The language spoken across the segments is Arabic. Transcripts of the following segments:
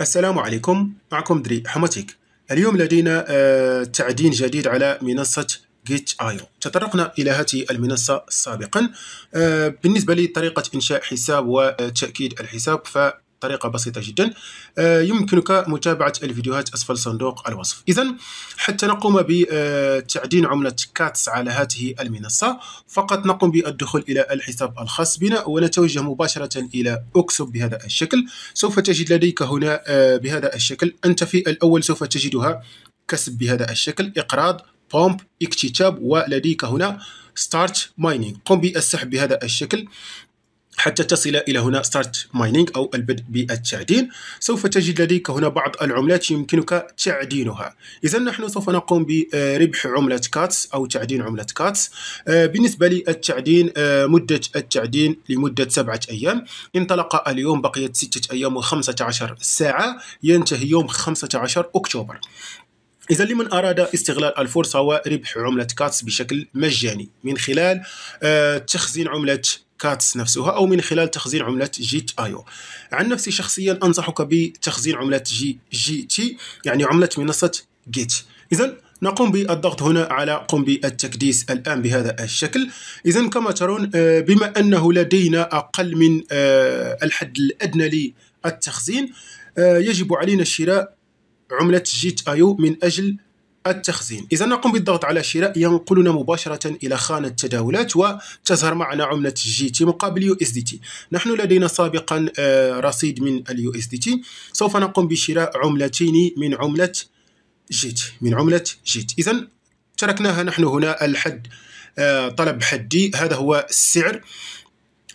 السلام عليكم معكم دري حماتيك اليوم لدينا آه، تعدين جديد على منصة جيت آيو تطرقنا إلى هذه المنصة سابقا آه، بالنسبة لطريقة إنشاء حساب وتأكيد الحساب ف بطريقة بسيطة جدا آه، يمكنك متابعة الفيديوهات أسفل صندوق الوصف إذا حتى نقوم بتعدين عملة كاتس على هذه المنصة فقط نقوم بالدخول إلى الحساب الخاص بنا ونتوجه مباشرة إلى أكسب بهذا الشكل سوف تجد لديك هنا آه، بهذا الشكل أنت في الأول سوف تجدها كسب بهذا الشكل إقراض بومب اكتتاب ولديك هنا ستارت مايننج قم بالسحب بهذا الشكل حتى تصل إلى هنا ستارت مايننج أو البدء بالتعدين سوف تجد لديك هنا بعض العملات يمكنك تعدينها إذا نحن سوف نقوم بربح عملة كاتس أو تعدين عملة كاتس آه، بالنسبة للتعدين آه، مدة التعدين لمدة سبعة أيام انطلق اليوم بقيت ستة أيام و15 ساعة ينتهي يوم 15 أكتوبر إذا لمن أراد استغلال الفرصة وربح عملة كاتس بشكل مجاني من خلال آه، تخزين عملة كاتس نفسها أو من خلال تخزين عملة جي آيو عن نفسي شخصيا أنصحك بتخزين عملة جي جي تي يعني عملة منصة جيت إذا نقوم بالضغط هنا على قم بالتكديس الآن بهذا الشكل إذا كما ترون آه، بما أنه لدينا أقل من آه، الحد الأدنى للتخزين آه، يجب علينا شراء عملة جيت آيو من أجل التخزين إذا نقوم بالضغط على شراء ينقلنا مباشرة إلى خانة تداولات وتظهر معنا عملة جي تي مقابل يو اس دي تي نحن لدينا سابقا آه، رصيد من اليو اس دي تي سوف نقوم بشراء عملتين من عملة جيت من عملة جيت إذا تركناها نحن هنا الحد آه، طلب حدي هذا هو السعر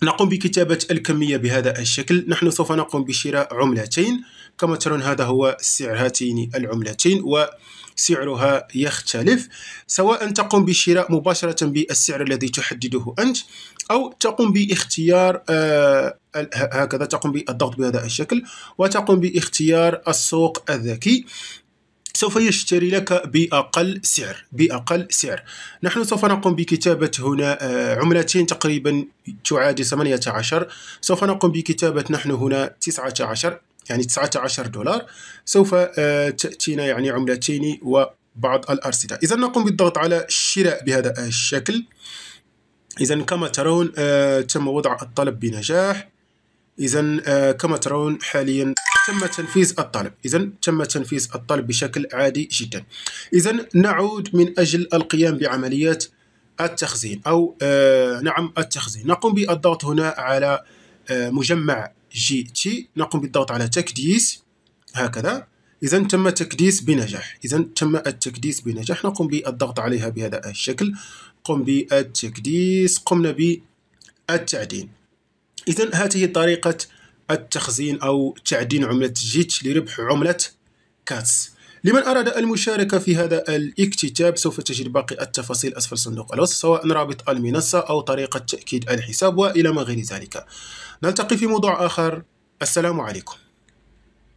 نقوم بكتابة الكمية بهذا الشكل نحن سوف نقوم بشراء عملتين كما ترون هذا هو سعر هاتين العملتين و سعرها يختلف سواء تقوم بشراء مباشرة بالسعر الذي تحدده أنت أو تقوم باختيار آه هكذا تقوم بالضغط بهذا الشكل وتقوم باختيار السوق الذكي سوف يشتري لك بأقل سعر بأقل سعر نحن سوف نقوم بكتابة هنا آه، عملتين تقريبا تعادل 18 سوف نقوم بكتابة نحن هنا 19 يعني 19 دولار سوف آه، تأتينا يعني عملتين وبعض الأرصدة إذا نقوم بالضغط على الشراء بهذا الشكل إذا كما ترون آه، تم وضع الطلب بنجاح إذا آه، كما ترون حاليا تم تنفيذ الطلب إذا تم تنفيذ الطلب بشكل عادي جدا إذا نعود من أجل القيام بعملية التخزين أو نعم التخزين نقوم بالضغط هنا على مجمع جئتي نقوم بالضغط على تكديس هكذا إذا تم تكديس بنجاح إذا تم التكديس بنجاح نقوم بالضغط عليها بهذا الشكل قم بالتكديس قمنا بالتعدين إذا هذه طريقة التخزين أو تعدين عملة جيت لربح عملة كاتس لمن أراد المشاركة في هذا الاكتتاب سوف تجد باقي التفاصيل أسفل صندوق الوصف سواء رابط المنصة أو طريقة تأكيد الحساب وإلى ما غير ذلك نلتقي في موضوع آخر السلام عليكم